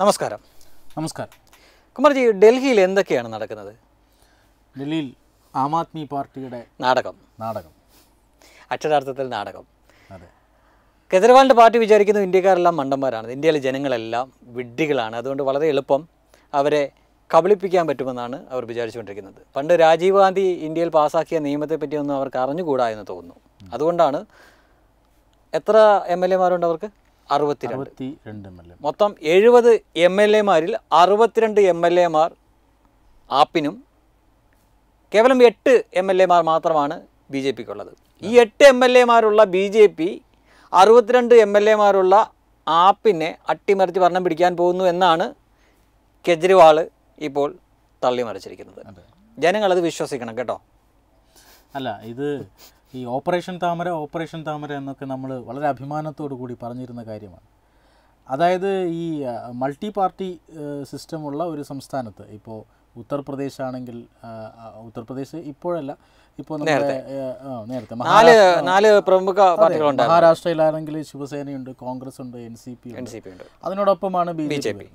നമസ്കാരം നമസ്കാരം കുമാർജി ഡൽഹിയിൽ എന്തൊക്കെയാണ് നടക്കുന്നത് ഡൽഹിയിൽ ആം ആദ്മി പാർട്ടിയുടെ നാടകം നാടകം അക്ഷരാർത്ഥത്തിൽ നാടകം അതെ കെജ്രിവാളിൻ്റെ പാർട്ടി വിചാരിക്കുന്നു ഇന്ത്യക്കാരെല്ലാം മണ്ടന്മാരാണ് ഇന്ത്യയിലെ ജനങ്ങളെല്ലാം വിഡ്ഢികളാണ് അതുകൊണ്ട് വളരെ എളുപ്പം അവരെ കബളിപ്പിക്കാൻ പറ്റുമെന്നാണ് അവർ വിചാരിച്ചുകൊണ്ടിരിക്കുന്നത് പണ്ട് രാജീവ് ഗാന്ധി ഇന്ത്യയിൽ നിയമത്തെപ്പറ്റി ഒന്നും അവർക്ക് അറിഞ്ഞുകൂടാ എന്ന് തോന്നുന്നു അതുകൊണ്ടാണ് എത്ര എം എൽ എമാരുണ്ട് അവർക്ക് അറുപത്തിരണ്ട് മൊത്തം എഴുപത് എം എൽ എമാരിൽ അറുപത്തിരണ്ട് എം എൽ എമാർ ആപ്പിനും കേവലം എട്ട് എം എൽ എമാർ മാത്രമാണ് ബി ജെ പിക്കുള്ളത് ഈ എട്ട് എം എൽ എമാരുള്ള ബി ജെ പി അറുപത്തിരണ്ട് എം എൽ എമാരുള്ള ആപ്പിനെ അട്ടിമറിച്ച് ഭരണം പിടിക്കാൻ പോകുന്നു എന്നാണ് കെജ്രിവാൾ ഇപ്പോൾ തള്ളിമറിച്ചിരിക്കുന്നത് ജനങ്ങളത് വിശ്വസിക്കണം കേട്ടോ അല്ല ഇത് ഈ ഓപ്പറേഷൻ താമര ഓപ്പറേഷൻ താമര എന്നൊക്കെ നമ്മൾ വളരെ അഭിമാനത്തോടു കൂടി പറഞ്ഞിരുന്ന കാര്യമാണ് അതായത് ഈ മൾട്ടി പാർട്ടി സിസ്റ്റമുള്ള ഒരു സംസ്ഥാനത്ത് ഇപ്പോൾ ഉത്തർപ്രദേശ് ആണെങ്കിൽ ഉത്തർപ്രദേശ് ഇപ്പോഴല്ല ഇപ്പോൾ നേരത്തെ മഹാരാഷ്ട്രയിലാണെങ്കിൽ ശിവസേനയുണ്ട് കോൺഗ്രസ് ഉണ്ട് എൻ സി പി ഉണ്ട് അതിനോടൊപ്പമാണ് ബി ജെ പി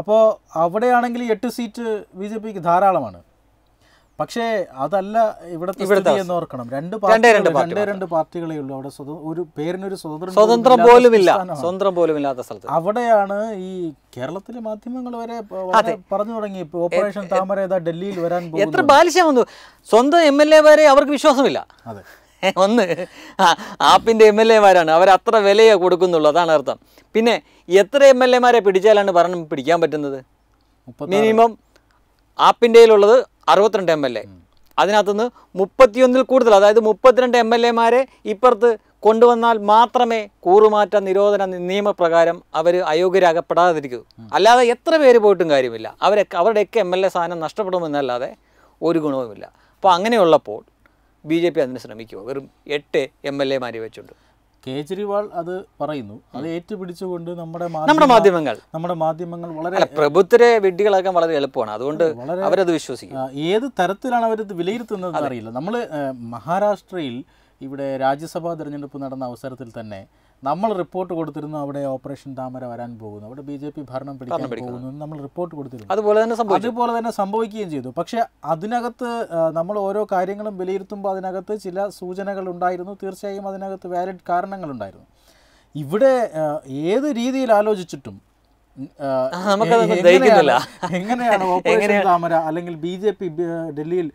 അപ്പോൾ അവിടെയാണെങ്കിൽ എട്ട് സീറ്റ് ബി ജെ പിക്ക് ധാരാളമാണ് പക്ഷേ അതല്ല ഇവിടെ ഇവിടുത്തെ എന്ന് ഓർക്കണം രണ്ട് രണ്ട് രണ്ട് പാർട്ടികളേ ഉള്ളൂ അവിടെ ഒരു പേരിനൊരു സ്വതന്ത്രം സ്വതന്ത്രം പോലും ഇല്ല സ്വതന്ത്രം പോലും ഇല്ലാത്ത സ്ഥലത്ത് അവിടെയാണ് ഈ കേരളത്തിലെ മാധ്യമങ്ങൾ വരെ പറഞ്ഞു തുടങ്ങി ഓപ്പറേഷൻ താമര ഡൽഹിയിൽ വരാൻ എത്ര ബാലിശം വന്നു സ്വന്തം എം എൽ എ വരെ അവർക്ക് വിശ്വാസമില്ല അതെ ഒന്ന് ആപ്പിന്റെ എം എൽ എമാരാണ് അത്ര വിലയെ കൊടുക്കുന്നുള്ളൂ അതാണ് അർത്ഥം പിന്നെ എത്ര എം എൽ എമാരെ പിടിച്ചാലാണ് ഭരണം പിടിക്കാൻ പറ്റുന്നത് മിനിമം ആപ്പിൻ്റെയിലുള്ളത് അറുപത്തിരണ്ട് എം എൽ എ അതിനകത്തുനിന്ന് മുപ്പത്തിയൊന്നിൽ കൂടുതൽ അതായത് മുപ്പത്തിരണ്ട് എം എൽ എമാരെ ഇപ്പുറത്ത് കൊണ്ടുവന്നാൽ മാത്രമേ കൂറുമാറ്റ നിരോധന നിയമപ്രകാരം അവർ അയോഗ്യരാകപ്പെടാതിരിക്കൂ അല്ലാതെ എത്ര പേര് പോയിട്ടും കാര്യമില്ല അവരൊക്കെ അവരുടെയൊക്കെ എം എൽ എ സ്ഥാനം നഷ്ടപ്പെടുമെന്നല്ലാതെ ഒരു ഗുണവുമില്ല അപ്പോൾ അങ്ങനെയുള്ളപ്പോൾ ബി ജെ പി അതിന് ശ്രമിക്കുക വെറും എട്ട് എം എൽ എമാരെ വെച്ചുണ്ട് കേജ്രിവാൾ അത് പറയുന്നു അത് ഏറ്റുപിടിച്ചുകൊണ്ട് നമ്മുടെ നമ്മുടെ മാധ്യമങ്ങൾ നമ്മുടെ മാധ്യമങ്ങൾ വളരെ പ്രബുദ്ധരെ വെഡ്ഡികളാക്കാൻ വളരെ എളുപ്പമാണ് അതുകൊണ്ട് അവരത് വിശ്വസിക്കും ഏത് തരത്തിലാണ് അവരത് വിലയിരുത്തുന്നത് അറിയില്ല നമ്മൾ മഹാരാഷ്ട്രയിൽ ഇവിടെ രാജ്യസഭാ തിരഞ്ഞെടുപ്പ് നടന്ന അവസരത്തിൽ തന്നെ നമ്മൾ റിപ്പോർട്ട് കൊടുത്തിരുന്നു അവിടെ ഓപ്പറേഷൻ താമര വരാൻ പോകുന്നു അവിടെ ബി ജെ പി ഭരണം പിടിക്കാൻ പോകുന്നു നമ്മൾ റിപ്പോർട്ട് കൊടുത്തിരുന്നു അതുപോലെ തന്നെ അതുപോലെ തന്നെ സംഭവിക്കുകയും ചെയ്തു പക്ഷെ അതിനകത്ത് നമ്മൾ ഓരോ കാര്യങ്ങളും വിലയിരുത്തുമ്പോൾ അതിനകത്ത് ചില സൂചനകൾ ഉണ്ടായിരുന്നു തീർച്ചയായും അതിനകത്ത് വാലിഡ് കാരണങ്ങളുണ്ടായിരുന്നു ഇവിടെ ഏത് രീതിയിൽ ആലോചിച്ചിട്ടും എങ്ങനെയാണ് ഓപ്പറേഷൻ അല്ലെങ്കിൽ ബി ജെ പി ഡൽഹിയിൽ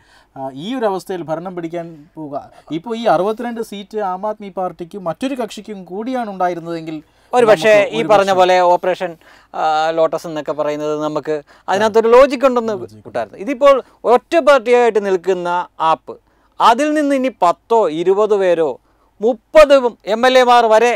ഈ ഒരു അവസ്ഥയിൽ ഭരണം പിടിക്കാൻ പോവുക ഇപ്പോൾ ഈ അറുപത്തിരണ്ട് സീറ്റ് ആം ആദ്മി പാർട്ടിക്കും മറ്റൊരു കക്ഷിക്കും കൂടിയാണ് ഉണ്ടായിരുന്നതെങ്കിൽ ഒരു പക്ഷേ ഈ പറഞ്ഞ പോലെ ഓപ്പറേഷൻ ലോട്ടസ് എന്നൊക്കെ പറയുന്നത് നമുക്ക് അതിനകത്തൊരു ലോജിക് ഉണ്ടെന്ന് കൂട്ടായിരുന്നു ഇതിപ്പോൾ ഒറ്റ പാർട്ടിയായിട്ട് നിൽക്കുന്ന ആപ്പ് അതിൽ നിന്ന് ഇനി പത്തോ ഇരുപത് പേരോ മുപ്പത് എം എൽ എമാർ വരെ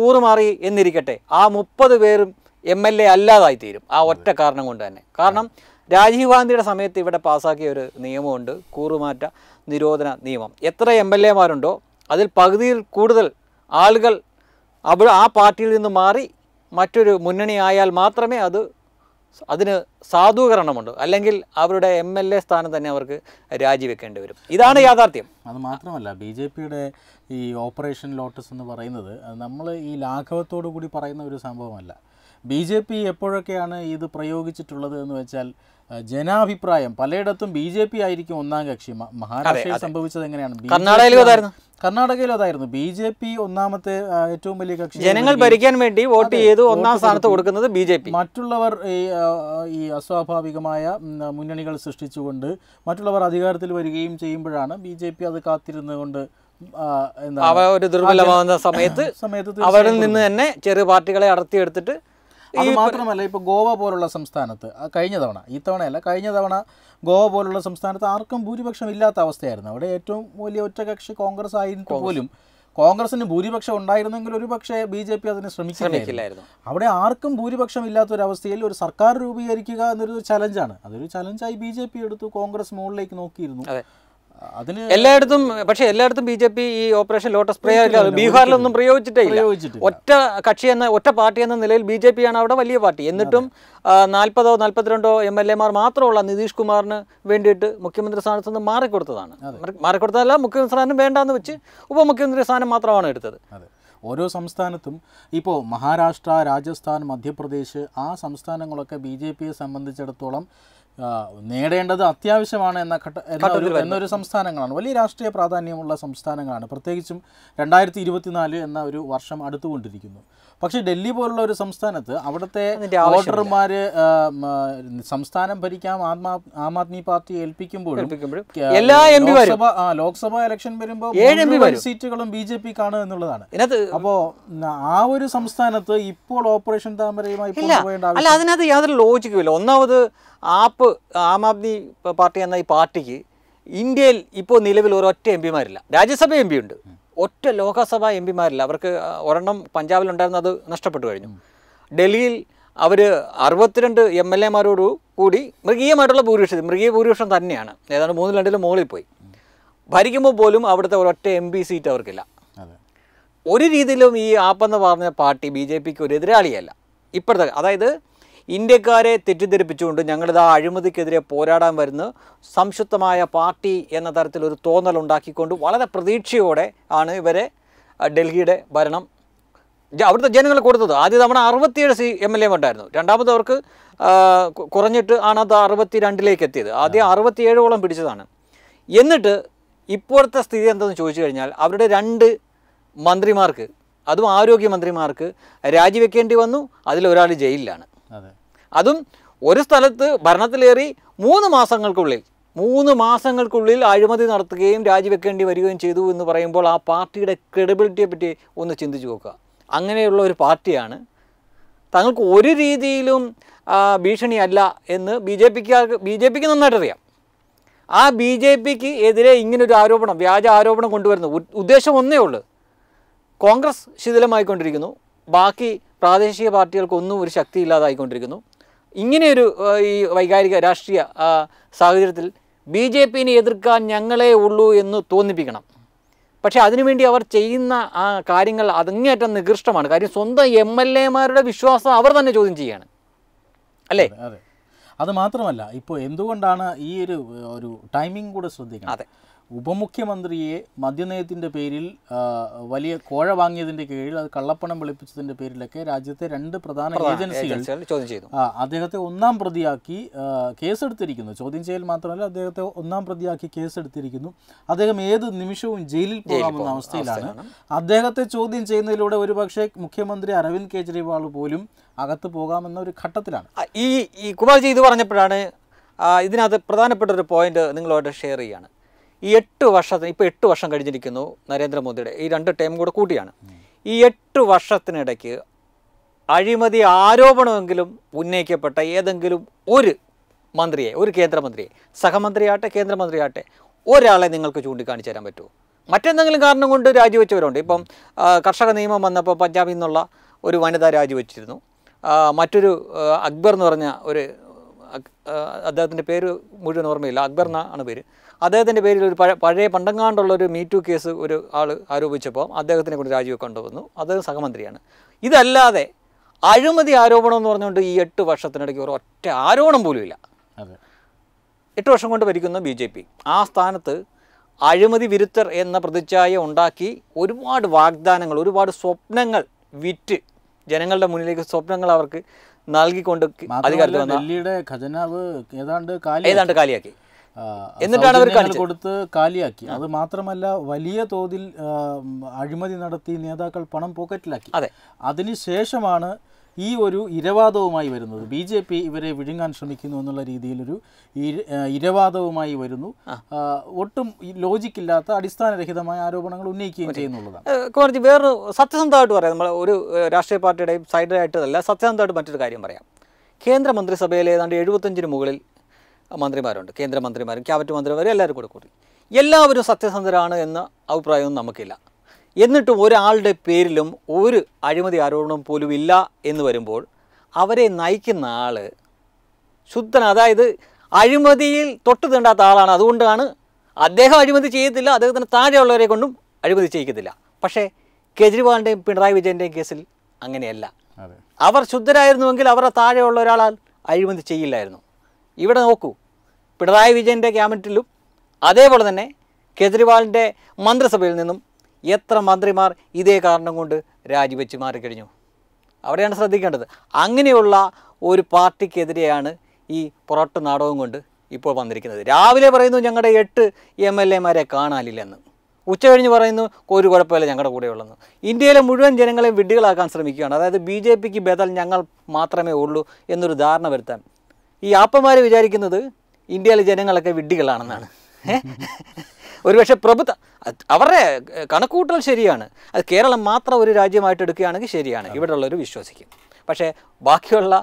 കൂറുമാറി എന്നിരിക്കട്ടെ ആ മുപ്പത് പേരും എം എൽ എ അല്ലാതായി തീരും ആ ഒറ്റ കാരണം കൊണ്ട് തന്നെ കാരണം രാജീവ് ഗാന്ധിയുടെ സമയത്ത് ഇവിടെ പാസ്സാക്കിയ ഒരു നിയമമുണ്ട് കൂറുമാറ്റ നിരോധന നിയമം എത്ര എം എൽ എമാരുണ്ടോ അതിൽ പകുതിയിൽ കൂടുതൽ ആളുകൾ അവ ആ പാർട്ടിയിൽ നിന്ന് മാറി മറ്റൊരു മുന്നണി ആയാൽ മാത്രമേ അത് അതിന് സാധൂകരണമുണ്ട് അല്ലെങ്കിൽ അവരുടെ എം എൽ എ സ്ഥാനം തന്നെ അവർക്ക് രാജിവെക്കേണ്ടി വരും ഇതാണ് യാഥാർത്ഥ്യം അത് മാത്രമല്ല ബി ജെ പിയുടെ ഈ ഓപ്പറേഷൻ ലോട്ടസ് എന്ന് പറയുന്നത് നമ്മൾ ഈ ലാഘവത്തോടു കൂടി പറയുന്ന ഒരു സംഭവമല്ല ബി ജെ പി എപ്പോഴൊക്കെയാണ് ഇത് പ്രയോഗിച്ചിട്ടുള്ളത് എന്ന് വെച്ചാൽ ജനാഭിപ്രായം പലയിടത്തും ബി ജെ പി ആയിരിക്കും ഒന്നാം കക്ഷി മഹാരാഷ്ട്രയിൽ സംഭവിച്ചത് എങ്ങനെയാണ് കർണാടകയിലും അതായിരുന്നു ബി ജെ പി ഒന്നാമത്തെ ഏറ്റവും വലിയ കക്ഷി ജനങ്ങൾ ഭരിക്കാൻ വേണ്ടി വോട്ട് ചെയ്ത് ഒന്നാം സ്ഥാനത്ത് കൊടുക്കുന്നത് ബി ജെ പി മറ്റുള്ളവർ ഈ അസ്വാഭാവികമായ മുന്നണികൾ സൃഷ്ടിച്ചുകൊണ്ട് മറ്റുള്ളവർ അധികാരത്തിൽ വരികയും ചെയ്യുമ്പോഴാണ് ബി ജെ പി അത് കാത്തിരുന്നുകൊണ്ട് അവ ഒരു ദുർബലമാകുന്ന സമയത്ത് സമയത്ത് അവരിൽ നിന്ന് തന്നെ ചെറിയ പാർട്ടികളെ അടർത്തിയെടുത്തിട്ട് അത് മാത്രമല്ല ഇപ്പോൾ ഗോവ പോലുള്ള സംസ്ഥാനത്ത് കഴിഞ്ഞ തവണ ഈ തവണയല്ല കഴിഞ്ഞ തവണ ഗോവ പോലുള്ള സംസ്ഥാനത്ത് ആർക്കും ഭൂരിപക്ഷം ഇല്ലാത്ത അവസ്ഥയായിരുന്നു അവിടെ ഏറ്റവും വലിയ ഒറ്റകക്ഷി കോൺഗ്രസ് ആയിരുന്നു പോലും കോൺഗ്രസിന് ഭൂരിപക്ഷം ഉണ്ടായിരുന്നെങ്കിൽ ഒരു പക്ഷേ ബി ജെ പി അതിന് ശ്രമിക്കില്ലായിരുന്നു അവിടെ ആർക്കും ഭൂരിപക്ഷം ഇല്ലാത്ത ഒരു അവസ്ഥയിൽ ഒരു സർക്കാർ രൂപീകരിക്കുക എന്നൊരു ചലഞ്ചാണ് അതൊരു ചലഞ്ചായി ബി ജെ പി എടുത്തു കോൺഗ്രസ് മുകളിലേക്ക് നോക്കിയിരുന്നു അതിന് എല്ലായിടത്തും പക്ഷേ എല്ലായിടത്തും ബി ജെ പി ഈ ഓപ്പറേഷൻ ലോട്ടസ് പ്രേ ബീഹാറിലൊന്നും പ്രയോഗിച്ചിട്ടേ ഒറ്റ കക്ഷി എന്ന ഒറ്റ പാർട്ടി എന്ന നിലയിൽ ബി ജെ പി ആണ് അവിടെ വലിയ പാർട്ടി എന്നിട്ടും നാൽപ്പതോ നാൽപ്പത്തിരണ്ടോ എം എൽ എമാർ മാത്രമുള്ള നിതീഷ് കുമാറിന് വേണ്ടിയിട്ട് മുഖ്യമന്ത്രി സ്ഥാനത്ത് നിന്ന് മാറിക്കൊടുത്തതാണ് മാറിക്കൊടുത്തതല്ല മുഖ്യമന്ത്രി സ്ഥാനം വേണ്ടാന്ന് വെച്ച് ഉപമുഖ്യമന്ത്രി സ്ഥാനം മാത്രമാണ് എടുത്തത് ഓരോ സംസ്ഥാനത്തും ഇപ്പോൾ മഹാരാഷ്ട്ര രാജസ്ഥാൻ മധ്യപ്രദേശ് ആ സംസ്ഥാനങ്ങളൊക്കെ ബി ജെ പിയെ സംബന്ധിച്ചിടത്തോളം നേടേണ്ടത് അത്യാവശ്യമാണ് എന്ന ഘട്ട എന്നൊരു സംസ്ഥാനങ്ങളാണ് വലിയ രാഷ്ട്രീയ പ്രാധാന്യമുള്ള സംസ്ഥാനങ്ങളാണ് പ്രത്യേകിച്ചും രണ്ടായിരത്തി ഇരുപത്തിനാല് എന്ന ഒരു വർഷം അടുത്തുകൊണ്ടിരിക്കുന്നു പക്ഷേ ഡൽഹി പോലുള്ള ഒരു സംസ്ഥാനത്ത് അവിടുത്തെ വോട്ടർമാർ സംസ്ഥാനം ഭരിക്കാൻ ആം ആദ്മി പാർട്ടി ഏൽപ്പിക്കുമ്പോൾ എല്ലാ ലോക്സഭ ഇലക്ഷൻ വരുമ്പോൾ സീറ്റുകളും ബി ജെ പി കാണുക എന്നുള്ളതാണ് അപ്പോ ആ ഒരു സംസ്ഥാനത്ത് ഇപ്പോൾ ഓപ്പറേഷൻ താമരയുമായി അല്ല അതിനകത്ത് യാതൊരു ലോജിക്കുമില്ല ഒന്നാമത് ആപ്പ് ആം ആദ്മി പാർട്ടി എന്ന ഈ പാർട്ടിക്ക് ഇന്ത്യയിൽ ഇപ്പോൾ നിലവിൽ ഒരൊറ്റ എം പിമാരില്ല രാജ്യസഭ എം പി ഉണ്ട് ഒറ്റ ലോകസഭാ എം പിമാരില്ല അവർക്ക് ഒരെണ്ണം പഞ്ചാബിലുണ്ടായിരുന്ന അത് നഷ്ടപ്പെട്ടു കഴിഞ്ഞു ഡൽഹിയിൽ അവർ അറുപത്തിരണ്ട് എം എൽ എമാരോട് കൂടി മൃഗീയമായിട്ടുള്ള ഭൂരിപക്ഷം മൃഗീയ ഭൂരിപക്ഷം തന്നെയാണ് ഏതാണ്ട് മൂന്നിൽ രണ്ടിലും മുകളിൽ പോയി ഭരിക്കുമ്പോൾ പോലും അവിടുത്തെ ഒരൊറ്റ എം പി സീറ്റ് അവർക്കില്ല ഒരു രീതിയിലും ഈ ആപ്പെന്ന് പറഞ്ഞ പാർട്ടി ബി ജെ പിക്ക് ഒരു എതിരാളിയല്ല ഇപ്പോഴത്തെ അതായത് ഇന്ത്യക്കാരെ തെറ്റിദ്ധരിപ്പിച്ചുകൊണ്ട് ഞങ്ങളിതാ അഴിമതിക്കെതിരെ പോരാടാൻ വരുന്ന സംശുദ്ധമായ പാർട്ടി എന്ന തരത്തിലൊരു തോന്നൽ ഉണ്ടാക്കിക്കൊണ്ട് വളരെ പ്രതീക്ഷയോടെ ആണ് ഇവരെ ഡൽഹിയുടെ ഭരണം അവിടുത്തെ ജനങ്ങൾ കൊടുത്തത് ആദ്യ തവണ അറുപത്തിയേഴ് സി എം എൽ എ ഉണ്ടായിരുന്നു രണ്ടാമത് അവർക്ക് കുറഞ്ഞിട്ട് ആണ് അത് അറുപത്തി രണ്ടിലേക്ക് എത്തിയത് ആദ്യം അറുപത്തിയേഴോളം പിടിച്ചതാണ് എന്നിട്ട് ഇപ്പോഴത്തെ സ്ഥിതി എന്തെന്ന് ചോദിച്ചു കഴിഞ്ഞാൽ അവരുടെ രണ്ട് മന്ത്രിമാർക്ക് അതും ആരോഗ്യമന്ത്രിമാർക്ക് രാജിവെക്കേണ്ടി വന്നു അതിലൊരാൾ ജയിലിലാണ് അതെ അതും ഒരു സ്ഥലത്ത് ഭരണത്തിലേറി മൂന്ന് മാസങ്ങൾക്കുള്ളിൽ മൂന്ന് മാസങ്ങൾക്കുള്ളിൽ അഴിമതി നടത്തുകയും രാജിവെക്കേണ്ടി വരികയും ചെയ്തു എന്ന് പറയുമ്പോൾ ആ പാർട്ടിയുടെ ക്രെഡിബിലിറ്റിയെ പറ്റി ഒന്ന് ചിന്തിച്ചു നോക്കുക അങ്ങനെയുള്ള ഒരു പാർട്ടിയാണ് തങ്ങൾക്ക് ഒരു രീതിയിലും ഭീഷണിയല്ല എന്ന് ബി ജെ പിക്കാർക്ക് ബി ജെ പിക്ക് നന്നായിട്ടറിയാം ആ ബി ജെ പിക്ക് എതിരെ ഇങ്ങനൊരു ആരോപണം വ്യാജ ആരോപണം കൊണ്ടുവരുന്നു ഉദ്ദേശം ഒന്നേ ഉള്ളൂ കോൺഗ്രസ് ശിഥിലമായിക്കൊണ്ടിരിക്കുന്നു ബാക്കി പ്രാദേശിക പാർട്ടികൾക്കൊന്നും ഒരു ശക്തി ഇല്ലാതായിക്കൊണ്ടിരിക്കുന്നു ഇങ്ങനെയൊരു ഈ വൈകാരിക രാഷ്ട്രീയ സാഹചര്യത്തിൽ ബി ജെ പിനെ എതിർക്കാൻ ഞങ്ങളേ ഉള്ളൂ എന്ന് തോന്നിപ്പിക്കണം പക്ഷേ അതിനുവേണ്ടി അവർ ചെയ്യുന്ന ആ കാര്യങ്ങൾ അതങ്ങേറ്റം നികൃഷ്ടമാണ് കാര്യം സ്വന്തം എം എൽ എമാരുടെ വിശ്വാസം അവർ തന്നെ ചോദ്യം ചെയ്യാണ് അല്ലേ അത് മാത്രമല്ല ഇപ്പോൾ എന്തുകൊണ്ടാണ് ഈ ഒരു ഒരു ടൈമിംഗ് കൂടെ ശ്രദ്ധിക്കണം അതെ ഉപമുഖ്യമന്ത്രിയെ മദ്യനയത്തിൻ്റെ പേരിൽ വലിയ കോഴ വാങ്ങിയതിൻ്റെ കീഴിൽ അത് കള്ളപ്പണം വെളുപ്പിച്ചതിൻ്റെ പേരിലൊക്കെ രാജ്യത്തെ രണ്ട് പ്രധാന ഏജൻസികൾ ചോദ്യം ചെയ്തു അദ്ദേഹത്തെ ഒന്നാം പ്രതിയാക്കി കേസെടുത്തിരിക്കുന്നു ചോദ്യം ചെയ്യൽ മാത്രമല്ല അദ്ദേഹത്തെ ഒന്നാം പ്രതിയാക്കി കേസെടുത്തിരിക്കുന്നു അദ്ദേഹം ഏത് നിമിഷവും ജയിലിൽ പോകാമെന്ന അവസ്ഥയിലാണ് അദ്ദേഹത്തെ ചോദ്യം ചെയ്യുന്നതിലൂടെ ഒരുപക്ഷെ മുഖ്യമന്ത്രി അരവിന്ദ് കെജ്രിവാൾ പോലും അകത്ത് പോകാമെന്ന ഒരു ഘട്ടത്തിലാണ് ഈ ഈ കുമാർജി ഇത് പറഞ്ഞപ്പോഴാണ് ഇതിനകത്ത് പ്രധാനപ്പെട്ട ഒരു പോയിന്റ് നിങ്ങളോട് ഷെയർ ചെയ്യാണ് ഈ എട്ട് വർഷത്തിന് ഇപ്പോൾ എട്ട് വർഷം കഴിഞ്ഞിരിക്കുന്നു നരേന്ദ്രമോദിയുടെ ഈ രണ്ട് ടൈം കൂടെ കൂട്ടിയാണ് ഈ എട്ട് വർഷത്തിനിടയ്ക്ക് അഴിമതി ആരോപണമെങ്കിലും ഉന്നയിക്കപ്പെട്ട ഏതെങ്കിലും ഒരു മന്ത്രിയെ ഒരു കേന്ദ്രമന്ത്രിയെ സഹമന്ത്രിയാട്ടെ കേന്ദ്രമന്ത്രിയാട്ടെ ഒരാളെ നിങ്ങൾക്ക് ചൂണ്ടിക്കാണിച്ചു തരാൻ പറ്റുമോ മറ്റെന്തെങ്കിലും കാരണം കൊണ്ട് രാജിവെച്ചവരുണ്ട് ഇപ്പം കർഷക നിയമം വന്നപ്പോൾ പഞ്ചാബിൽ നിന്നുള്ള ഒരു വനിത രാജിവെച്ചിരുന്നു മറ്റൊരു അക്ബർ എന്ന് പറഞ്ഞ ഒരു അദ്ദേഹത്തിൻ്റെ പേര് മുഴുവൻ ഓർമ്മയില്ല അക്ബർ എന്നാണ് പേര് അദ്ദേഹത്തിൻ്റെ പേരിൽ ഒരു പഴയ പണ്ടങ്ങാണ്ടുള്ള ഒരു മീറ്റു കേസ് ഒരു ആൾ ആരോപിച്ചപ്പോൾ അദ്ദേഹത്തിനെ കൊണ്ട് രാജിവെക്ക് വന്നു അദ്ദേഹം സഹമന്ത്രിയാണ് ഇതല്ലാതെ അഴിമതി ആരോപണം എന്ന് പറഞ്ഞുകൊണ്ട് ഈ എട്ട് വർഷത്തിനിടയ്ക്ക് ഒരു ഒറ്റ ആരോപണം പോലും ഇല്ല എട്ട് വർഷം കൊണ്ട് ഭരിക്കുന്ന ബി ജെ പി ആ സ്ഥാനത്ത് അഴിമതി വിരുദ്ധർ എന്ന പ്രതിച്ഛായ ഉണ്ടാക്കി ഒരുപാട് വാഗ്ദാനങ്ങൾ ഒരുപാട് സ്വപ്നങ്ങൾ വിറ്റ് ജനങ്ങളുടെ മുന്നിലേക്ക് സ്വപ്നങ്ങൾ അവർക്ക് നൽകിക്കൊണ്ട് അധികാരത്തിൽ വന്നു ഡൽഹിയുടെ ഖജനാവ് ഏതാണ്ട് ഏതാണ്ട് കാലിയാക്കി എന്നിട്ടാണ് അവർ കൊടുത്ത് കാലിയാക്കി അത് മാത്രമല്ല വലിയ തോതിൽ അഴിമതി നടത്തി നേതാക്കൾ പണം പോക്കറ്റിലാക്കി അതെ അതിനുശേഷമാണ് ഈ ഒരു ഇരവാദവുമായി വരുന്നത് ബി ജെ പി ഇവരെ വിഴുങ്ങാൻ ശ്രമിക്കുന്നു എന്നുള്ള രീതിയിലൊരു ഇരവാദവുമായി വരുന്നു ഒട്ടും ലോജിക്കില്ലാത്ത അടിസ്ഥാനരഹിതമായ ആരോപണങ്ങൾ ഉന്നയിക്കുകയും ചെയ്യുന്നുള്ളതാണ് കുമാർജി വേറൊരു സത്യസന്ധമായിട്ട് പറയാം നമ്മൾ ഒരു രാഷ്ട്രീയ പാർട്ടിയുടെയും സൈഡിലായിട്ടല്ല സത്യസന്ധമായിട്ട് മറ്റൊരു കാര്യം പറയാം കേന്ദ്ര മന്ത്രിസഭയിലെ ഏതാണ്ട് എഴുപത്തഞ്ചിന് മുകളിൽ മന്ത്രിമാരുണ്ട് കേന്ദ്രമന്ത്രിമാരും ക്യാബിനറ്റ് മന്ത്രിമാരും എല്ലാവരും കൂടെ കൂടി എല്ലാവരും സത്യസന്ധരാണ് എന്ന അഭിപ്രായമൊന്നും നമുക്കില്ല എന്നിട്ടും ഒരാളുടെ പേരിലും ഒരു അഴിമതി ആരോപണം പോലും ഇല്ല എന്ന് വരുമ്പോൾ അവരെ നയിക്കുന്ന ആൾ ശുദ്ധൻ അതായത് അഴിമതിയിൽ തൊട്ട് തീണ്ടാത്ത ആളാണ് അതുകൊണ്ടാണ് അദ്ദേഹം അഴിമതി ചെയ്യത്തില്ല അദ്ദേഹത്തിന് താഴെയുള്ളവരെ കൊണ്ടും അഴിമതി ചെയ്യിക്കത്തില്ല പക്ഷേ കേജ്രിവാളിൻ്റെയും പിണറായി വിജയൻ്റെയും കേസിൽ അങ്ങനെയല്ല അവർ ശുദ്ധരായിരുന്നുവെങ്കിൽ അവരുടെ താഴെയുള്ള ഒരാളാൽ അഴിമതി ചെയ്യില്ലായിരുന്നു ഇവിടെ നോക്കൂ പിണറായി വിജയൻ്റെ ക്യാബിനറ്റിലും അതേപോലെ തന്നെ കേജ്രിവാളിൻ്റെ മന്ത്രിസഭയിൽ നിന്നും എത്ര മന്ത്രിമാർ ഇതേ കാരണം കൊണ്ട് രാജിവെച്ച് മാറിക്കഴിഞ്ഞു അവിടെയാണ് ശ്രദ്ധിക്കേണ്ടത് അങ്ങനെയുള്ള ഒരു പാർട്ടിക്കെതിരെയാണ് ഈ പൊറോട്ട നാടകം കൊണ്ട് ഇപ്പോൾ വന്നിരിക്കുന്നത് രാവിലെ പറയുന്നു ഞങ്ങളുടെ എട്ട് എം എൽ എമാരെ കാണാനില്ലെന്ന് ഉച്ച കഴിഞ്ഞ് പറയുന്നു ഒരു കുഴപ്പമില്ല ഞങ്ങളുടെ കൂടെയുള്ളെന്ന് ഇന്ത്യയിലെ മുഴുവൻ ജനങ്ങളെയും വിഡ്ഢികളാക്കാൻ ശ്രമിക്കുകയാണ് അതായത് ബി ജെ പിക്ക് ബദൽ ഞങ്ങൾ മാത്രമേ ഉള്ളൂ എന്നൊരു ധാരണ വരുത്താൻ ഈ ആപ്പന്മാർ വിചാരിക്കുന്നത് ഇന്ത്യയിലെ ജനങ്ങളൊക്കെ വിഡ്ഢികളാണെന്നാണ് ഒരുപക്ഷെ പ്രഭുത്വ അവരുടെ കണക്കൂട്ടൽ ശരിയാണ് അത് കേരളം മാത്രം ഒരു രാജ്യമായിട്ട് എടുക്കുകയാണെങ്കിൽ ശരിയാണ് ഇവിടെ ഉള്ളവർ വിശ്വസിക്കും പക്ഷേ ബാക്കിയുള്ള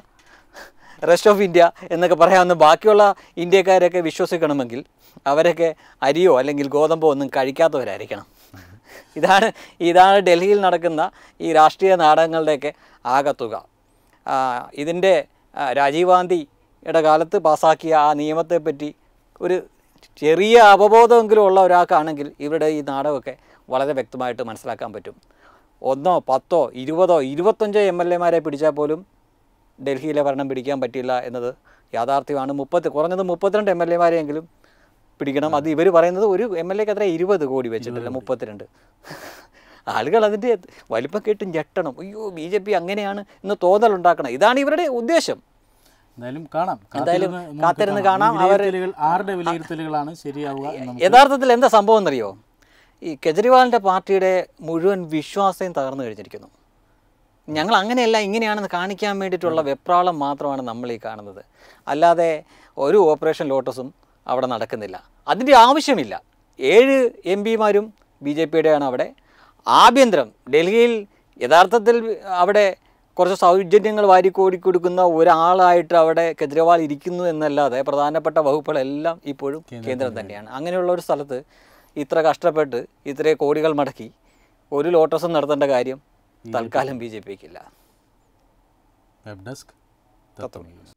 റെസ്റ്റ് ഓഫ് ഇന്ത്യ എന്നൊക്കെ പറയാവുന്ന ബാക്കിയുള്ള ഇന്ത്യക്കാരൊക്കെ വിശ്വസിക്കണമെങ്കിൽ അവരൊക്കെ അരിയോ അല്ലെങ്കിൽ ഗോതമ്പോ ഒന്നും കഴിക്കാത്തവരായിരിക്കണം ഇതാണ് ഇതാണ് ഡൽഹിയിൽ നടക്കുന്ന ഈ രാഷ്ട്രീയ നാടകങ്ങളുടെയൊക്കെ ആകത്തുക ഇതിൻ്റെ രാജീവ് ഗാന്ധി കാലത്ത് പാസ്സാക്കിയ ആ നിയമത്തെപ്പറ്റി ഒരു ചെറിയ അവബോധമെങ്കിലും ഉള്ള ഒരാൾക്കാണെങ്കിൽ ഇവരുടെ ഈ നാടകമൊക്കെ വളരെ വ്യക്തമായിട്ട് മനസ്സിലാക്കാൻ പറ്റും ഒന്നോ പത്തോ ഇരുപതോ ഇരുപത്തഞ്ചോ എം എൽ എമാരെ പിടിച്ചാൽ പോലും ഡൽഹിയിലെ ഭരണം പിടിക്കാൻ പറ്റില്ല എന്നത് യാഥാർത്ഥ്യമാണ് മുപ്പത്തി കുറഞ്ഞത് മുപ്പത്തിരണ്ട് എം എൽ എമാരെയെങ്കിലും പിടിക്കണം അത് ഇവർ പറയുന്നത് ഒരു എം എൽ എക്ക് അത്ര ഇരുപത് കോടി വെച്ചിട്ടില്ല മുപ്പത്തിരണ്ട് ആളുകൾ അതിൻ്റെ വലിപ്പം കേട്ട് ഞെട്ടണം അയ്യോ ബി ജെ പി അങ്ങനെയാണ് എന്ന് തോന്നലുണ്ടാക്കണം ഇതാണ് ഇവരുടെ ഉദ്ദേശം എന്തായാലും കാണാം എന്തായാലും കാണാം ആരുടെ വിലയിരുത്തലുകളാണ് ശരിയാവുക യഥാർത്ഥത്തിൽ എന്താ സംഭവം എന്നറിയോ ഈ കെജ്രിവാളിൻ്റെ പാർട്ടിയുടെ മുഴുവൻ വിശ്വാസവും തകർന്നു കഴിഞ്ഞിരിക്കുന്നു ഞങ്ങൾ അങ്ങനെയല്ല ഇങ്ങനെയാണെന്ന് കാണിക്കാൻ വേണ്ടിയിട്ടുള്ള വെപ്രാളം മാത്രമാണ് നമ്മൾ ഈ കാണുന്നത് അല്ലാതെ ഒരു ഓപ്പറേഷൻ ലോട്ടസും അവിടെ നടക്കുന്നില്ല അതിൻ്റെ ആവശ്യമില്ല ഏഴ് എം പിമാരും ബി ജെ പിയുടെയാണ് അവിടെ ആഭ്യന്തരം ഡൽഹിയിൽ യഥാർത്ഥത്തിൽ അവിടെ കുറച്ച് സൗജന്യങ്ങൾ വാരിക്കോടി കൊടുക്കുന്ന ഒരാളായിട്ട് അവിടെ കെജ്രിവാൾ ഇരിക്കുന്നു എന്നല്ലാതെ പ്രധാനപ്പെട്ട വകുപ്പുകളെല്ലാം ഇപ്പോഴും കേന്ദ്രം തന്നെയാണ് അങ്ങനെയുള്ള ഒരു സ്ഥലത്ത് ഇത്ര കഷ്ടപ്പെട്ട് ഇത്രേ കോടികൾ മടക്കി ഒരു ലോട്ടസും നടത്തേണ്ട കാര്യം തൽക്കാലം ബി ജെ പിക്കില്ല വെബ് ഡെസ്ക്